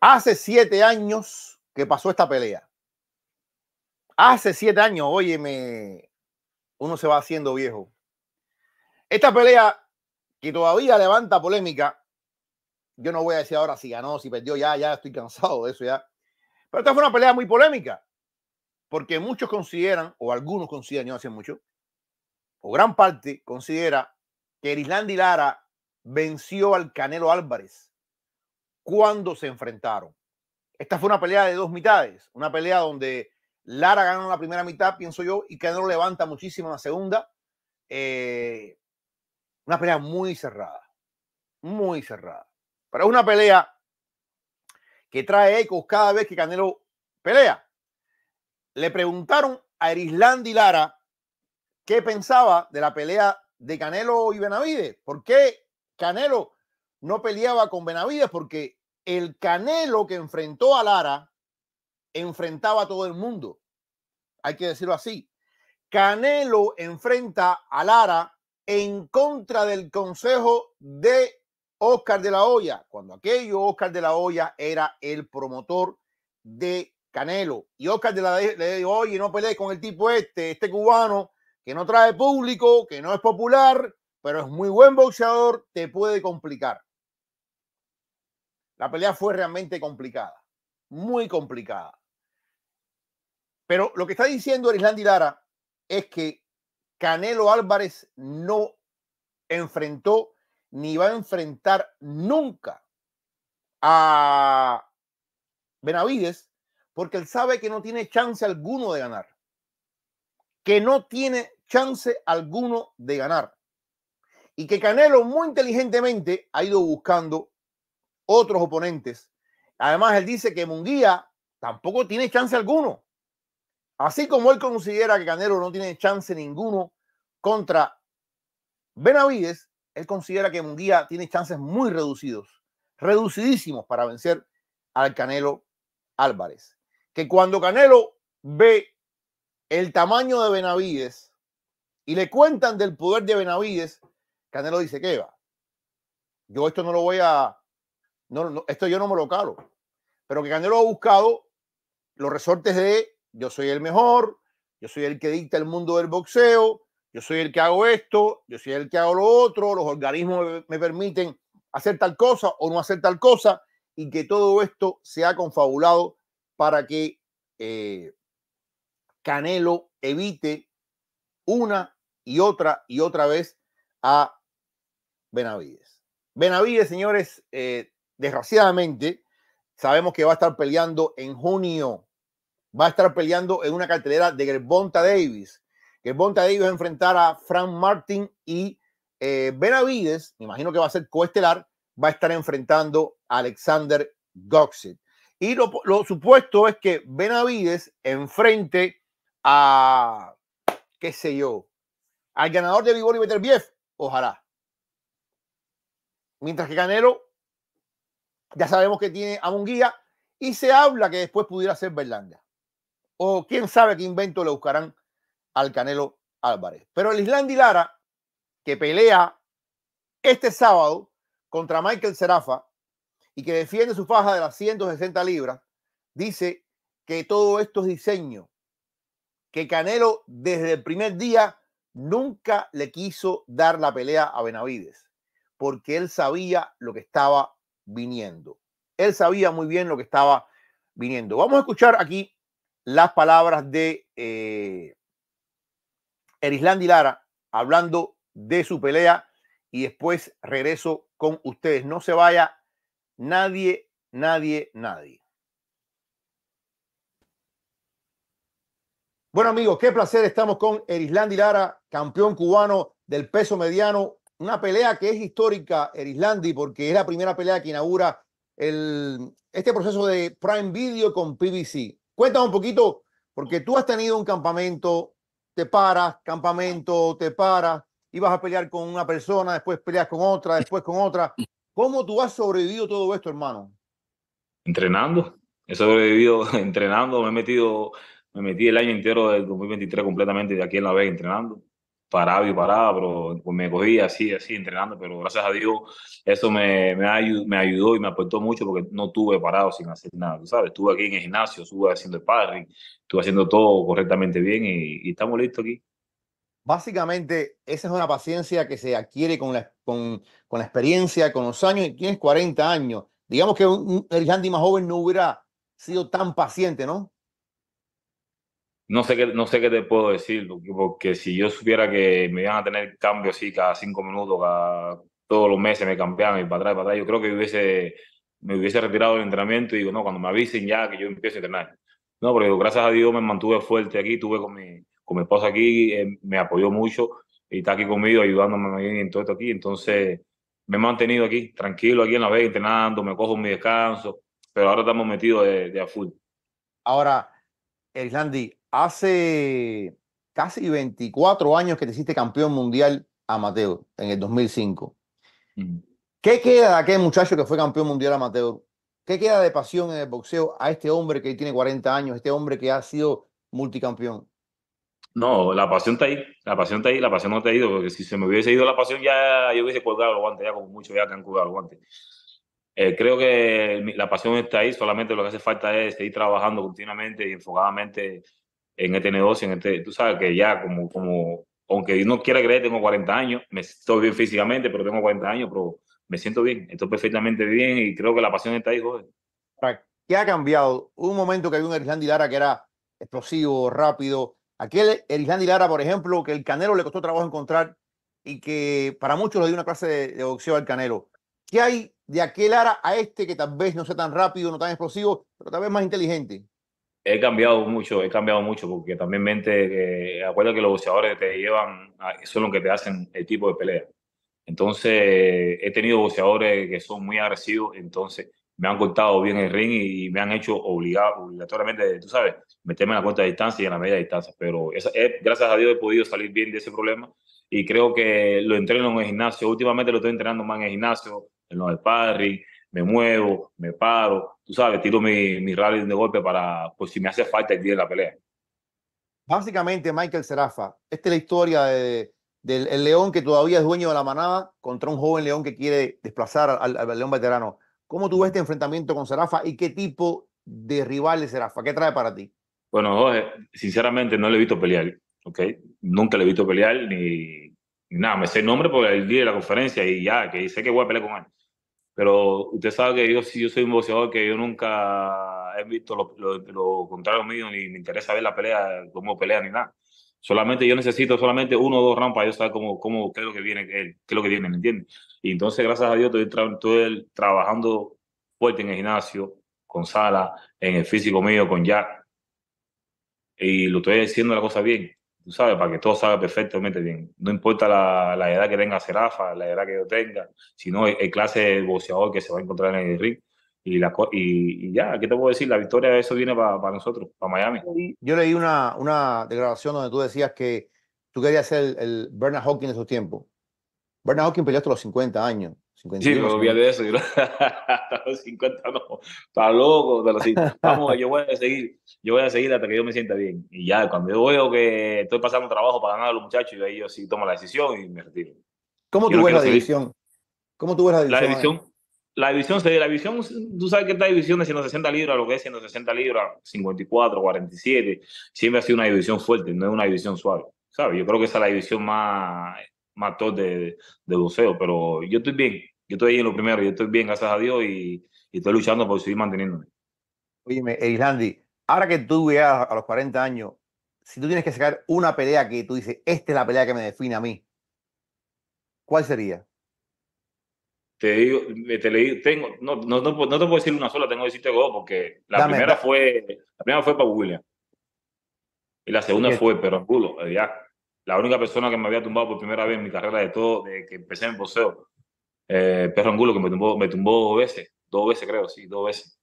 Hace siete años que pasó esta pelea. Hace siete años, óyeme, uno se va haciendo viejo. Esta pelea que todavía levanta polémica, yo no voy a decir ahora si ganó, si perdió, ya, ya estoy cansado de eso ya. Pero esta fue una pelea muy polémica, porque muchos consideran, o algunos consideran, yo no mucho, o gran parte considera que Erislandy Lara venció al Canelo Álvarez cuando se enfrentaron. Esta fue una pelea de dos mitades, una pelea donde Lara ganó la primera mitad, pienso yo, y Canelo levanta muchísimo la segunda. Eh, una pelea muy cerrada, muy cerrada. Pero es una pelea que trae ecos cada vez que Canelo pelea. Le preguntaron a Erisland y Lara qué pensaba de la pelea de Canelo y Benavides. ¿Por qué Canelo no peleaba con Benavides? Porque el Canelo que enfrentó a Lara enfrentaba a todo el mundo. Hay que decirlo así. Canelo enfrenta a Lara en contra del consejo de Oscar de la Hoya, cuando aquello Oscar de la Hoya era el promotor de Canelo. Y Oscar de la Hoya le dijo, oye, no pelees con el tipo este, este cubano, que no trae público, que no es popular, pero es muy buen boxeador, te puede complicar. La pelea fue realmente complicada, muy complicada. Pero lo que está diciendo Erislandi Lara es que Canelo Álvarez no enfrentó ni va a enfrentar nunca a Benavides porque él sabe que no tiene chance alguno de ganar. Que no tiene chance alguno de ganar. Y que Canelo muy inteligentemente ha ido buscando otros oponentes. Además, él dice que Munguía tampoco tiene chance alguno. Así como él considera que Canelo no tiene chance ninguno contra Benavides, él considera que Munguía tiene chances muy reducidos, reducidísimos para vencer al Canelo Álvarez. Que cuando Canelo ve el tamaño de Benavides y le cuentan del poder de Benavides, Canelo dice, que va? Yo esto no lo voy a, no, no, esto yo no me lo caro. Pero que Canelo ha buscado los resortes de yo soy el mejor, yo soy el que dicta el mundo del boxeo, yo soy el que hago esto, yo soy el que hago lo otro, los organismos me permiten hacer tal cosa o no hacer tal cosa, y que todo esto sea confabulado para que eh, Canelo evite una y otra y otra vez a Benavides. Benavides, señores, eh, desgraciadamente, sabemos que va a estar peleando en junio. Va a estar peleando en una cartelera de Gervonta Davis. Gervonta Davis va a enfrentar a Frank Martin y eh, Benavides, me imagino que va a ser coestelar, va a estar enfrentando a Alexander Goxit. Y lo, supuesto es que Benavides enfrente a, qué sé yo, al ganador de Vigor y Beterbiev, ojalá. Mientras que Canelo ya sabemos que tiene a Munguía y se habla que después pudiera ser Berlanga. O quién sabe qué invento le buscarán al Canelo Álvarez. Pero el Islandi Lara, que pelea este sábado contra Michael Serafa y que defiende su faja de las 160 libras, dice que todo esto es diseño, que Canelo desde el primer día nunca le quiso dar la pelea a Benavides, porque él sabía lo que estaba viniendo. Él sabía muy bien lo que estaba viniendo. Vamos a escuchar aquí las palabras de eh, Erislandi Lara hablando de su pelea y después regreso con ustedes. No se vaya nadie, nadie, nadie. Bueno amigos, qué placer. Estamos con Erislandi Lara, campeón cubano del peso mediano, una pelea que es histórica, Erislandi, porque es la primera pelea que inaugura el, este proceso de Prime Video con PBC. Cuéntame un poquito, porque tú has tenido un campamento, te paras, campamento, te paras, y vas a pelear con una persona, después peleas con otra, después con otra. ¿Cómo tú has sobrevivido todo esto, hermano? Entrenando. He sobrevivido entrenando, me he metido, me metí el año entero del 2023 completamente de aquí en La Vega entrenando parado y parado, pero pues, me cogí así, así, entrenando, pero gracias a Dios eso me, me, ayudó, y me aportó mucho porque no tuve parado sin hacer nada, ¿tú ¿sabes? Estuve aquí en el gimnasio, estuve haciendo el parry, estuve haciendo todo correctamente bien y, estamos listos aquí. Básicamente, esa es una paciencia que se adquiere con la, con, con la experiencia, con los años, y tienes 40 años. Digamos que un, el Randy más joven no hubiera sido tan paciente, ¿no? no sé qué, no sé qué te puedo decir, porque, si yo supiera que me iban a tener cambio así cada cinco minutos, cada todos los meses me cambiaban y para atrás, para atrás, yo creo que hubiese, me hubiese retirado del entrenamiento y digo, no, cuando me avisen ya que yo empiezo a entrenar. No, porque gracias a Dios me mantuve fuerte aquí, tuve con mi, con mi esposa aquí, eh, me apoyó mucho y está aquí conmigo ayudándome en todo esto aquí. Entonces me he mantenido aquí, tranquilo, aquí en la Vega, entrenando, me cojo mi descanso, pero ahora estamos metidos de, de a full. Ahora, Erislandi, hace casi 24 años que te hiciste campeón mundial amateur en el 2005. Mm. ¿Qué queda de aquel muchacho que fue campeón mundial amateur? ¿Qué queda de pasión en el boxeo a este hombre que tiene 40 años, este hombre que ha sido multicampeón? No, la pasión está ahí, la pasión está ahí, la pasión no te ha ido, porque si se me hubiese ido la pasión ya yo hubiese colgado el guante, ya como mucho ya que han colgado el guante. Eh, creo que la pasión está ahí, solamente lo que hace falta es seguir trabajando continuamente y enfocadamente en este negocio. En este, tú sabes que ya, como, como aunque no quiera creer, tengo 40 años, me siento bien físicamente, pero tengo 40 años, pero me siento bien, estoy perfectamente bien y creo que la pasión está ahí, joven. ¿Qué ha cambiado? Un momento que había un Erisandi Lara que era explosivo, rápido. Aquel Erisandi Lara, por ejemplo, que el Canelo le costó trabajo encontrar y que para muchos le dio una clase de, de boxeo al Canelo. ¿Qué hay de aquel ara a este que tal vez no sea tan rápido, no tan explosivo, pero tal vez más inteligente? He cambiado mucho, he cambiado mucho, porque también mente, eh, que los boxeadores te llevan, son los que te hacen el tipo de pelea. Entonces, he tenido boxeadores que son muy agresivos, entonces me han cortado bien el ring y me han hecho obligado, obligatoriamente, tú sabes, meterme en la de distancia y en la media distancia. Pero gracias a Dios he podido salir bien de ese problema y creo que lo entreno en el gimnasio. Últimamente lo estoy entrenando más en el gimnasio, en los parry, me muevo, me paro, tú sabes, tiro mi, mi rally de golpe para, pues si me hace falta el día de la pelea. Básicamente, Michael Serafa, esta es la historia de, del león que todavía es dueño de la manada contra un joven león que quiere desplazar al, león veterano. ¿Cómo tú ves este enfrentamiento con Serafa y qué tipo de rival es Serafa? ¿Qué trae para ti? Bueno, Jorge, sinceramente no le he visto pelear, ¿ok? Nunca le he visto pelear ni, nada. Me sé el nombre por el día de la conferencia y ya, que sé que voy a pelear con él. Pero usted sabe que yo, si yo soy un boxeador que yo nunca he visto lo, contrario mío, ni me interesa ver la pelea, cómo pelea, ni nada. Solamente yo necesito solamente uno o dos rounds para yo saber cómo, cómo, qué es lo que viene, qué es lo que viene, ¿me entiende. Y entonces, gracias a Dios, estoy, estoy trabajando fuerte en el gimnasio, con Sala, en el físico mío, con Jack. Y lo estoy haciendo la cosa bien tú sabes, para que todo salga perfectamente bien. No importa la, edad que tenga Serafa, la edad que yo tenga, sino el, clase de boxeador que se va a encontrar en el ring. Y, la, y, ya, ¿qué te puedo decir? La victoria de eso viene para, nosotros, para Miami. Yo leí una, una declaración donde tú decías que tú querías ser el, Bernard Hawking en esos tiempo. Bernard Hawking peleó hasta los 50 años sí, me olvidé de eso. hasta los 50 no. Está loco. vamos, yo voy a seguir. Yo voy a seguir hasta que yo me sienta bien. Y ya, cuando veo que estoy pasando trabajo para ganar a los muchachos, y ahí yo sí tomo la decisión y me retiro. ¿Cómo tú, ves la división? ¿Cómo tú ves la división? La división, la división, la división, tú sabes que esta división de 160 libras, lo que es 160 libras, 54, 47, siempre ha sido una división fuerte, no es una división suave. ¿Sabes? Yo creo que esa es la división más mató de, de buceo, pero yo estoy bien, yo estoy ahí en lo primero, yo estoy bien, gracias a Dios, y, estoy luchando por seguir manteniéndome. Oye islandi ahora que tú llegas a los 40 años, si tú tienes que sacar una pelea que tú dices, esta es la pelea que me define a mí, ¿cuál sería? Te digo, eh, te leí, tengo, no, no, no, te puedo decir una sola, tengo que decirte dos, porque la primera fue, la primera fue para William. Y la segunda fue Perangulo, eh, ya la única persona que me había tumbado por primera vez en mi carrera de todo, de que empecé en el boxeo, eh, Perro Angulo, que me tumbó, me tumbó dos veces, dos veces creo, sí, dos veces.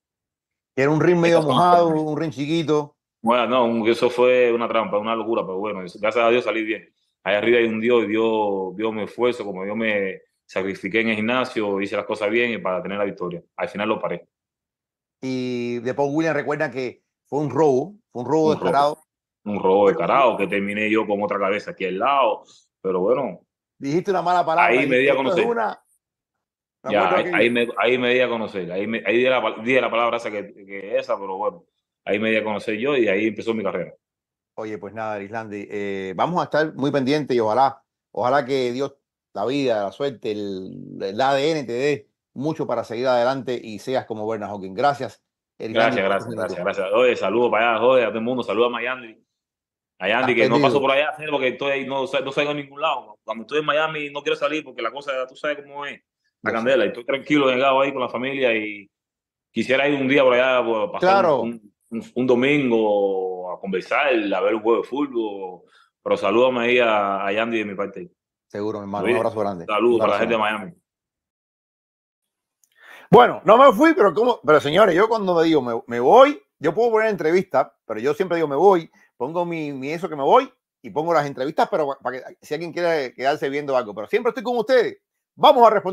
Era un ring medio mojado, un ring chiquito. Bueno, no, eso fue una trampa, una locura, pero bueno, gracias a Dios salí bien. ahí arriba hay un Dios y Dios vio mi esfuerzo, como yo me sacrifiqué en el gimnasio, hice las cosas bien y para tener la victoria. Al final lo paré. Y de Paul William recuerda que fue un robo, fue un robo declarado un robo de carajo, que terminé yo con otra cabeza aquí al lado. Pero bueno. Dijiste una mala palabra. Ahí me di a conocer. Una... Ya, ahí, me, ahí, me, di a conocer. Ahí, me, ahí di, la, la, palabra esa que, esa, pero bueno, ahí me di a conocer yo y ahí empezó mi carrera. Oye, pues nada, Arislandi, eh, vamos a estar muy pendientes y ojalá, ojalá que Dios, la vida, la suerte, el, ADN te dé mucho para seguir adelante y seas como Werner Hawking. Gracias. gracias, gracias, gracias, saludo para allá, joder, a todo el mundo, saludos a Miami Ay, Andy, que no paso por allá porque estoy, no, no salgo a ningún lado. Cuando estoy en Miami no quiero salir porque la cosa, tú sabes cómo es, la candela. Y estoy tranquilo, vengado ahí con la familia y quisiera ir un día por allá, pues, pasar un, domingo a conversar, a ver un juego de fútbol. Pero salúdame ahí a, a Andy de mi parte. Seguro, hermano. un abrazo grande. Saludos para la gente de Miami. Bueno, no me fui, pero pero señores, yo cuando me digo me, me voy, yo puedo poner entrevista, pero yo siempre digo me voy pongo mi, mi, eso que me voy y pongo las entrevistas, pero para que si alguien quiere quedarse viendo algo. Pero siempre estoy con ustedes. Vamos a responder.